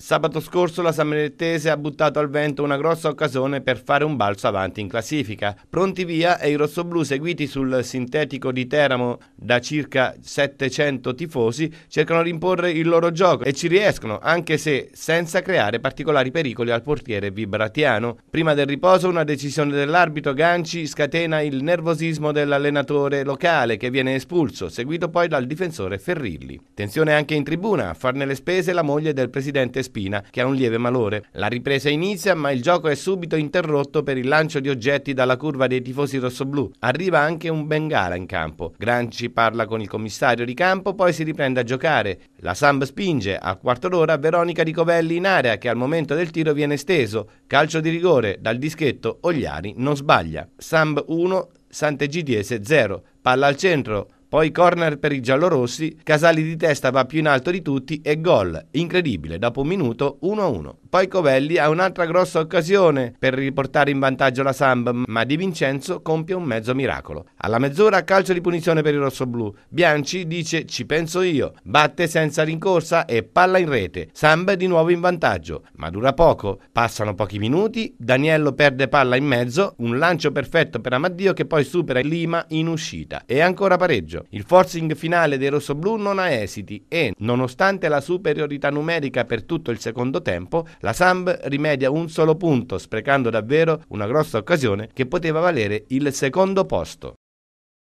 Sabato scorso la Sammarettese ha buttato al vento una grossa occasione per fare un balzo avanti in classifica. Pronti via e i rossoblù seguiti sul sintetico di Teramo da circa 700 tifosi cercano di imporre il loro gioco e ci riescono anche se senza creare particolari pericoli al portiere vibratiano. Prima del riposo una decisione dell'arbitro Ganci scatena il nervosismo dell'allenatore locale che viene espulso, seguito poi dal difensore Ferrilli. Tensione anche in tribuna, a farne le spese la moglie del presidente Spina, che ha un lieve malore. La ripresa inizia, ma il gioco è subito interrotto per il lancio di oggetti dalla curva dei tifosi rossoblù. Arriva anche un Bengala in campo. Granci parla con il commissario di campo, poi si riprende a giocare. La Samb spinge, al quarto d'ora Veronica Ricovelli in area che al momento del tiro viene steso. Calcio di rigore, dal dischetto Ogliari non sbaglia. Samb 1, Sant'Egidiese 0. Palla al centro, poi corner per i giallorossi, Casali di testa va più in alto di tutti e gol. Incredibile, dopo un minuto 1-1. Poi Covelli ha un'altra grossa occasione per riportare in vantaggio la Samba, ma Di Vincenzo compie un mezzo miracolo. Alla mezz'ora calcio di punizione per il rossoblù. Bianchi dice ci penso io, batte senza rincorsa e palla in rete. Samba di nuovo in vantaggio, ma dura poco. Passano pochi minuti, Daniello perde palla in mezzo, un lancio perfetto per Amaddio che poi supera Lima in uscita. E ancora pareggio pareggio. Il forcing finale dei rossoblù non ha esiti e, nonostante la superiorità numerica per tutto il secondo tempo, la Samb rimedia un solo punto, sprecando davvero una grossa occasione che poteva valere il secondo posto.